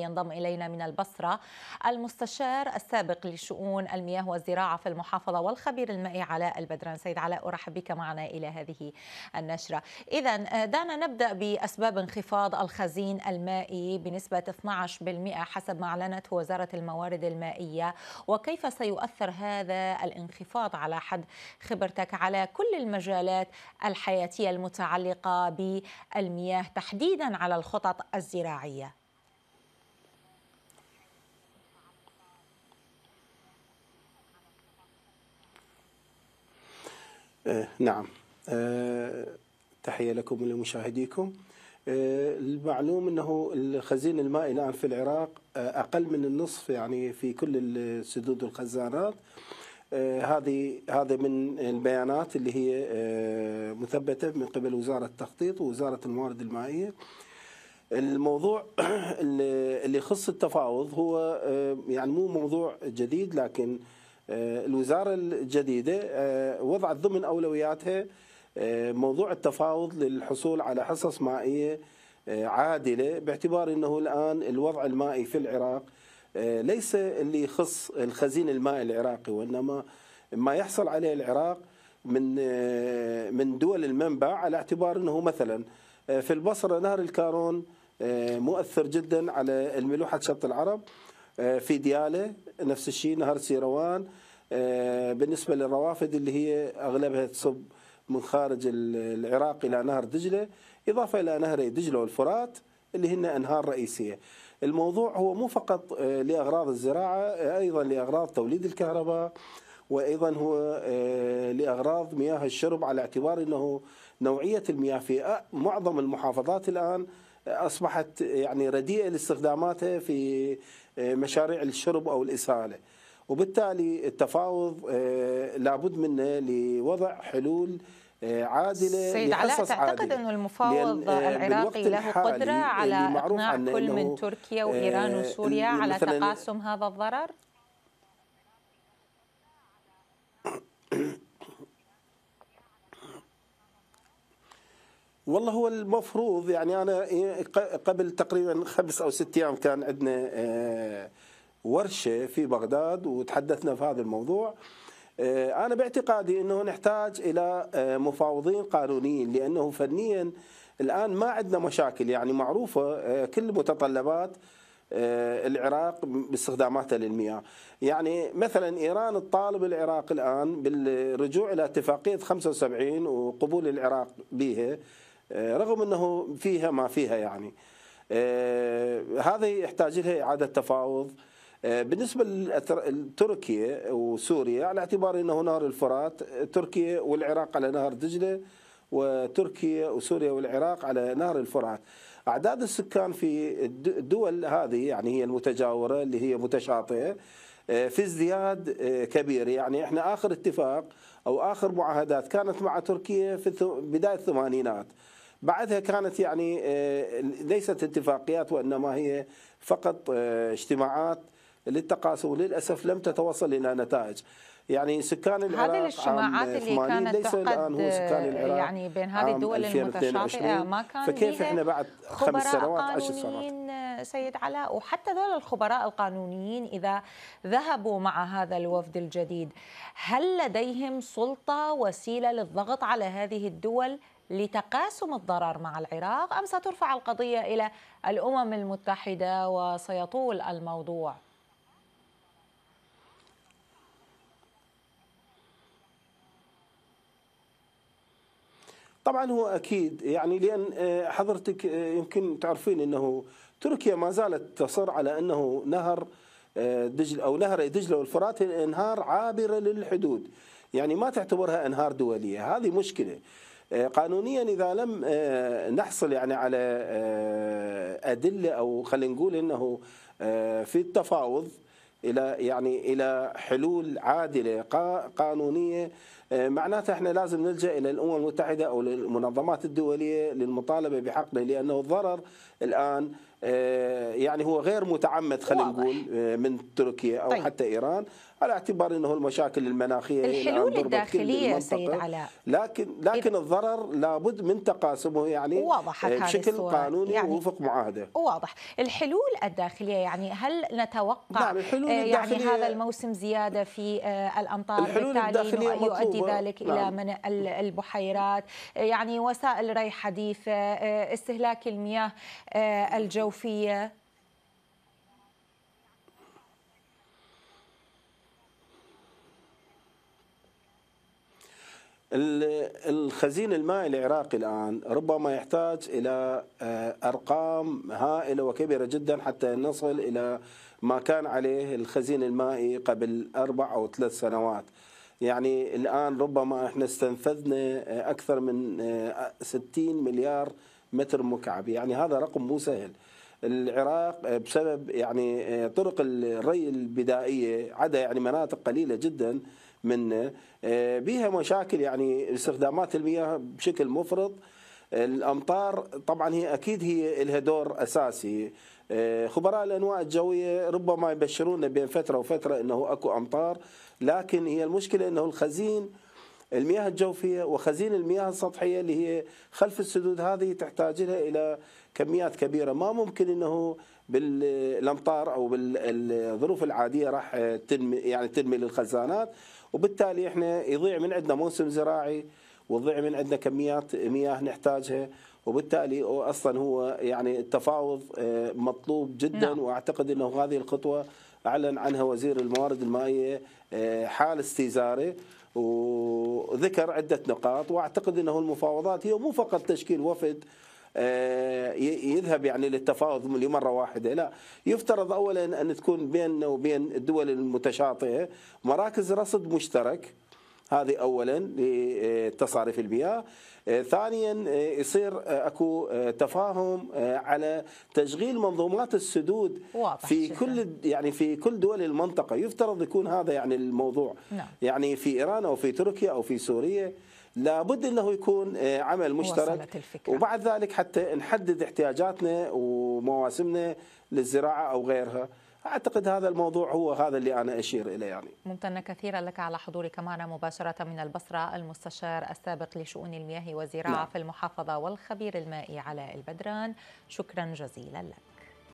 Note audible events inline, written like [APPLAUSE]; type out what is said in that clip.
ينضم إلينا من البصرة المستشار السابق لشؤون المياه والزراعة في المحافظة والخبير المائي علاء البدران سيد علاء أرحب بك معنا إلى هذه النشرة إذا دعنا نبدأ بأسباب انخفاض الخزين المائي بنسبة 12% حسب ما أعلنته وزارة الموارد المائية وكيف سيؤثر هذا الانخفاض على حد خبرتك على كل المجالات الحياتية المتعلقة بالمياه تحديدا على الخطط الزراعية آه نعم آه تحية لكم ولمشاهديكم آه المعلوم أنه الخزين المائي الآن في العراق آه، أقل من النصف يعني في كل السدود والخزانات آه، هذه هذا من البيانات اللي هي آه، مثبته من قبل وزاره التخطيط ووزاره الموارد المائيه الموضوع [CLEARS THROAT] اللي يخص التفاوض هو يعني مو موضوع جديد لكن آه، الوزارة الجديدة آه، وضعت ضمن أولوياتها آه، موضوع التفاوض للحصول على حصص مائية عادلة باعتبار أنه الآن الوضع المائي في العراق ليس اللي يخص الخزين المائي العراقي وإنما ما يحصل عليه العراق من من دول المنبع على اعتبار أنه مثلا في البصرة نهر الكارون مؤثر جدا على الملوحة شط العرب آه، في دياله نفس الشيء نهر سيروان آه، بالنسبة للروافد اللي هي أغلبها تصب من خارج العراق إلى نهر دجلة إضافة إلى نهري دجلة والفرات اللي هن أنهار رئيسية الموضوع هو مو فقط آه، لأغراض الزراعة أيضا لأغراض توليد الكهرباء وأيضا هو لأغراض مياه الشرب على اعتبار أنه نوعية المياه في معظم المحافظات الآن اصبحت يعني رديئه لاستخداماتها في آه، مشاريع الشرب او الاساله وبالتالي التفاوض آه، لابد منه لوضع حلول آه، عادله سيد علاء تعتقد انه المفاوض العراقي له قدره على اقناع كل من تركيا وايران وسوريا على تقاسم هذا الضرر؟ والله هو المفروض يعني انا قبل تقريبا خمس او ست ايام كان عندنا آه، ورشه في بغداد وتحدثنا في هذا الموضوع آه، انا باعتقادي انه نحتاج الى آه، مفاوضين قانونيين لانه فنيا الان ما عندنا مشاكل يعني معروفه كل متطلبات العراق باستخداماته للمياه يعني مثلا إيران تطالب العراق الآن بالرجوع إلى اتفاقية 75 وقبول العراق بها آه، رغم انه فيها ما فيها يعني آه، هذا يحتاج لها اعاده تفاوض آه، بالنسبه لتركيا وسوريا على اعتبار انه نهر الفرات تركيا والعراق على نهر دجله وتركيا وسوريا والعراق على نهر الفرات اعداد السكان في الدول هذه يعني هي المتجاوره اللي هي متشاطئه في ازدياد كبير يعني احنا اخر اتفاق او اخر معاهدات كانت مع تركيا في بدايه الثمانينات بعدها كانت يعني آه، ليست اتفاقيات وانما هي فقط آه، اجتماعات للتقاسم وللاسف لم تتوصل الى نتائج. يعني سكان العراق هذه الاجتماعات اللي كانت ليس الان هو سكان آه، العراق يعني بين هذه الدول المتشابهه ما كان فكيف احنا بعد خمس سنوات عشر سنوات سيد علاء وحتى ذول الخبراء القانونيين اذا ذهبوا مع هذا الوفد الجديد هل لديهم سلطه وسيله للضغط على هذه الدول لتقاسم الضرر مع العراق أم سترفع القضية إلى الأمم المتحدة وسيطول الموضوع؟ طبعا هو اكيد يعني لان آه، حضرتك آه، يمكن تعرفين انه تركيا ما زالت تصر على انه نهر آه، دجل او نهر دجله والفرات انهار عابره للحدود يعني ما تعتبرها انهار دوليه هذه مشكله آه، قانونيا اذا لم آه، نحصل يعني على آه، ادله او خلينا نقول انه في التفاوض الى يعني الى حلول عادله قانونيه آه، معناته احنا لازم نلجا الى الامم المتحده او للمنظمات الدوليه للمطالبه بحقنا لانه الضرر الان آه، يعني هو غير متعمد خلينا نقول آه، من تركيا او طيب. حتى ايران على اعتبار انه المشاكل المناخيه الحلول الداخليه سيد علاء لكن لكن الضرر لابد من تقاسمه يعني واضح بشكل قانوني يعني ووفق معاهده واضح الحلول الداخليه يعني هل نتوقع نعم الحلول يعني هذا الموسم زياده في الامطار الحلول بالتالي الداخلية يؤدي كذلك نعم. إلى منع البحيرات آه، يعني وسائل ري حديثة آه، آه، استهلاك المياه الجوفية الخزين المائي العراقي الآن ربما يحتاج إلى أرقام هائلة وكبيرة جدا حتى نصل إلى ما كان عليه الخزين المائي قبل أربع أو ثلاث سنوات يعني الآن ربما احنا استنفذنا أكثر من 60 مليار متر مكعب يعني هذا رقم مو سهل العراق بسبب يعني طرق الري البدائية عدا يعني مناطق قليلة جدا منه بها مشاكل يعني استخدامات المياه بشكل مفرط الامطار طبعا هي اكيد هي لها دور اساسي آه، خبراء الانواء الجويه ربما يبشرون بين فتره وفتره انه اكو امطار لكن هي المشكله انه الخزين المياه الجوفيه وخزين المياه السطحيه اللي هي خلف السدود هذه تحتاج لها الى كميات كبيره ما ممكن انه بالامطار او بالظروف العاديه راح تنمي يعني تنمي للخزانات وبالتالي احنا يضيع من عندنا موسم زراعي وضع من عندنا كميات مياه نحتاجها وبالتالي اصلا هو يعني التفاوض آه، مطلوب جدا نعم. واعتقد انه هذه الخطوه اعلن عنها وزير الموارد المائيه آه، حال استزاره وذكر عده نقاط واعتقد انه المفاوضات هي مو فقط تشكيل وفد آه، يذهب يعني للتفاوض لمره واحده لا يفترض اولا ان تكون بيننا وبين الدول المتشاطئه مراكز رصد مشترك هذه اولا لتصاريف البيئه آه، ثانيا آه، يصير آه، اكو تفاهم على تشغيل منظومات السدود واضح في كل يعني في كل دول المنطقه يفترض يكون هذا يعني الموضوع نعم. يعني في ايران او في تركيا او في سوريا لابد انه يكون عمل مشترك وبعد ذلك حتى نحدد احتياجاتنا ومواسمنا للزراعه او غيرها اعتقد هذا الموضوع هو هذا اللي انا اشير اليه يعني. ممتنه كثيرا لك على حضورك معنا مباشره من البصره المستشار السابق لشؤون المياه والزراعه نعم. في المحافظه والخبير المائي علاء البدران شكرا جزيلا لك.